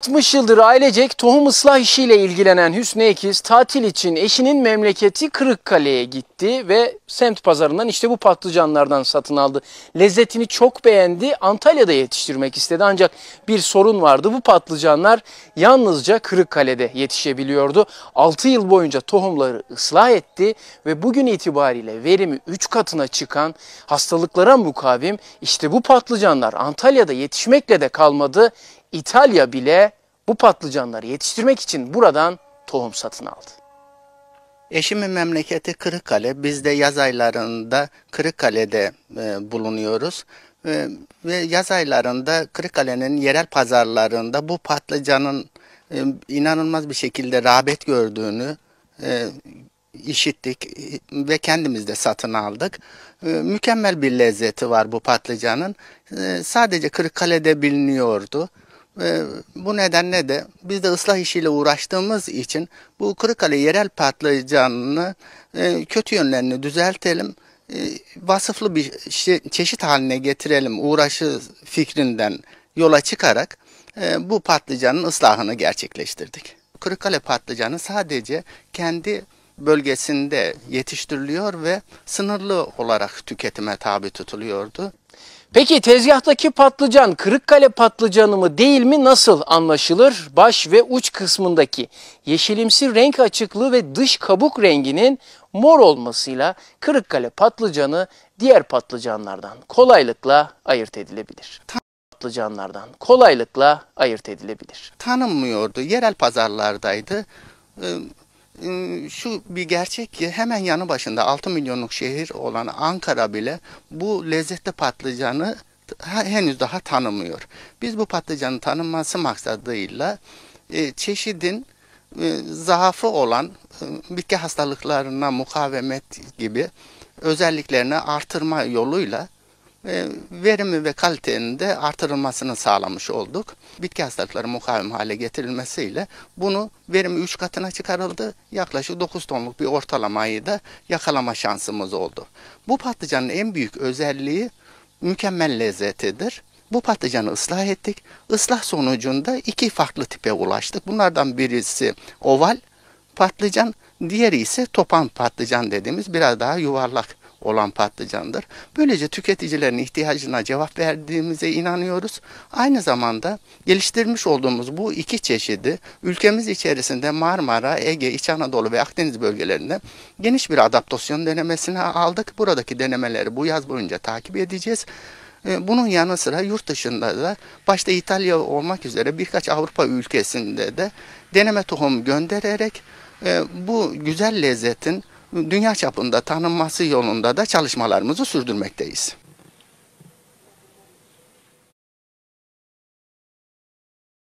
60 yıldır ailecek tohum ıslah işiyle ilgilenen Hüsnü Ekiz tatil için eşinin memleketi Kırıkkale'ye gitti ve semt pazarından işte bu patlıcanlardan satın aldı. Lezzetini çok beğendi Antalya'da yetiştirmek istedi ancak bir sorun vardı bu patlıcanlar yalnızca Kırıkkale'de yetişebiliyordu. 6 yıl boyunca tohumları ıslah etti ve bugün itibariyle verimi 3 katına çıkan hastalıklara mukavim işte bu patlıcanlar Antalya'da yetişmekle de kalmadı İtalya bile bu patlıcanları yetiştirmek için buradan tohum satın aldı. Eşimin memleketi Kırıkkale. Biz de yaz aylarında Kırıkkale'de e, bulunuyoruz. E, ve yaz aylarında Kırıkkale'nin yerel pazarlarında bu patlıcanın e, inanılmaz bir şekilde rağbet gördüğünü e, işittik ve kendimiz de satın aldık. E, mükemmel bir lezzeti var bu patlıcanın. E, sadece Kırıkkale'de biliniyordu. Ee, bu nedenle de biz de ıslah işiyle uğraştığımız için bu Kırıkkale yerel patlıcanını e, kötü yönlerini düzeltelim. E, vasıflı bir çeşit haline getirelim uğraşı fikrinden yola çıkarak e, bu patlıcanın ıslahını gerçekleştirdik. Kırıkkale patlıcanı sadece kendi bölgesinde yetiştiriliyor ve sınırlı olarak tüketime tabi tutuluyordu. Peki tezgahtaki patlıcan Kırıkkale patlıcanı mı değil mi nasıl anlaşılır? Baş ve uç kısmındaki yeşilimsi renk açıklığı ve dış kabuk renginin mor olmasıyla Kırıkkale patlıcanı diğer patlıcanlardan kolaylıkla ayırt edilebilir. Tan patlıcanlardan kolaylıkla ayırt edilebilir. Tanınmıyordu. Yerel pazarlardaydı. Ee, ee, şu bir gerçek ki hemen yanı başında 6 milyonluk şehir olan Ankara bile bu lezzetli patlıcanı henüz daha tanımıyor. Biz bu patlıcanın tanınması maksadıyla e, çeşidin e, zaafı olan e, bitki hastalıklarına mukavemet gibi özelliklerini artırma yoluyla e, verimi ve kalitenin de artırılmasını sağlamış olduk. Bitki hastalıkları mukavim hale getirilmesiyle bunu verimi 3 katına çıkarıldı. Yaklaşık 9 tonluk bir ortalamayı da yakalama şansımız oldu. Bu patlıcanın en büyük özelliği mükemmel lezzetidir. Bu patlıcanı ıslah ettik. Islah sonucunda iki farklı tipe ulaştık. Bunlardan birisi oval patlıcan, diğeri ise topan patlıcan dediğimiz biraz daha yuvarlak olan patlıcandır. Böylece tüketicilerin ihtiyacına cevap verdiğimize inanıyoruz. Aynı zamanda geliştirmiş olduğumuz bu iki çeşidi ülkemiz içerisinde Marmara, Ege, İç Anadolu ve Akdeniz bölgelerinde geniş bir adaptasyon denemesine aldık. Buradaki denemeleri bu yaz boyunca takip edeceğiz. Ee, bunun yanı sıra yurt dışında da başta İtalya olmak üzere birkaç Avrupa ülkesinde de deneme tohum göndererek e, bu güzel lezzetin dünya çapında tanınması yolunda da çalışmalarımızı sürdürmekteyiz.